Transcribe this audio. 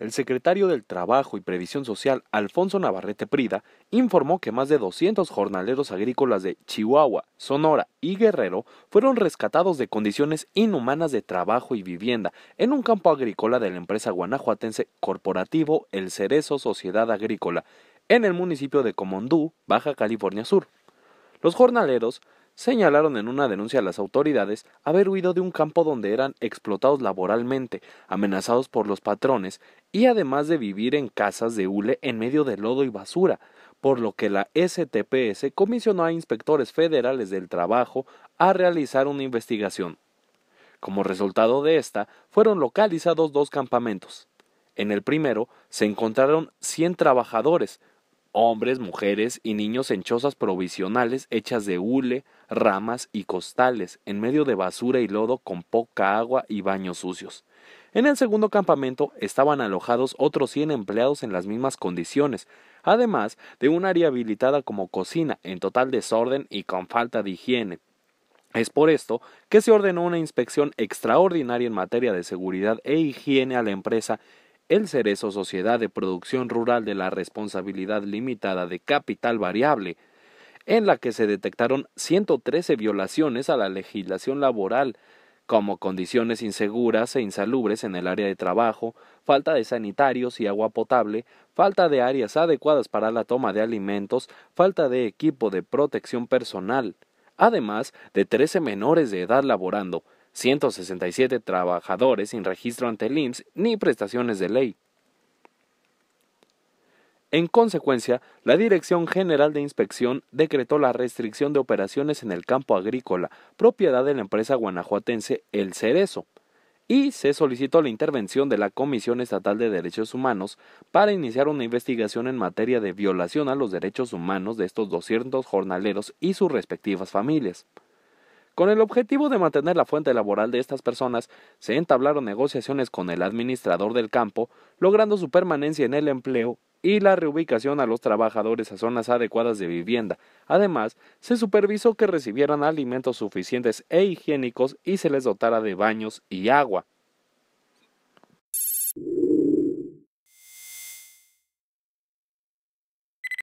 el secretario del Trabajo y Previsión Social, Alfonso Navarrete Prida, informó que más de 200 jornaleros agrícolas de Chihuahua, Sonora y Guerrero fueron rescatados de condiciones inhumanas de trabajo y vivienda en un campo agrícola de la empresa guanajuatense corporativo El Cerezo Sociedad Agrícola, en el municipio de Comondú, Baja California Sur. Los jornaleros señalaron en una denuncia a las autoridades haber huido de un campo donde eran explotados laboralmente, amenazados por los patrones y además de vivir en casas de hule en medio de lodo y basura, por lo que la STPS comisionó a inspectores federales del trabajo a realizar una investigación. Como resultado de esta, fueron localizados dos campamentos. En el primero se encontraron 100 trabajadores, hombres, mujeres y niños en chozas provisionales hechas de hule, ramas y costales, en medio de basura y lodo con poca agua y baños sucios. En el segundo campamento estaban alojados otros 100 empleados en las mismas condiciones, además de un área habilitada como cocina, en total desorden y con falta de higiene. Es por esto que se ordenó una inspección extraordinaria en materia de seguridad e higiene a la empresa el Cerezo Sociedad de Producción Rural de la Responsabilidad Limitada de Capital Variable, en la que se detectaron 113 violaciones a la legislación laboral, como condiciones inseguras e insalubres en el área de trabajo, falta de sanitarios y agua potable, falta de áreas adecuadas para la toma de alimentos, falta de equipo de protección personal, además de 13 menores de edad laborando, 167 trabajadores sin registro ante el IMSS ni prestaciones de ley. En consecuencia, la Dirección General de Inspección decretó la restricción de operaciones en el campo agrícola, propiedad de la empresa guanajuatense El Cerezo, y se solicitó la intervención de la Comisión Estatal de Derechos Humanos para iniciar una investigación en materia de violación a los derechos humanos de estos 200 jornaleros y sus respectivas familias. Con el objetivo de mantener la fuente laboral de estas personas, se entablaron negociaciones con el administrador del campo, logrando su permanencia en el empleo y la reubicación a los trabajadores a zonas adecuadas de vivienda. Además, se supervisó que recibieran alimentos suficientes e higiénicos y se les dotara de baños y agua.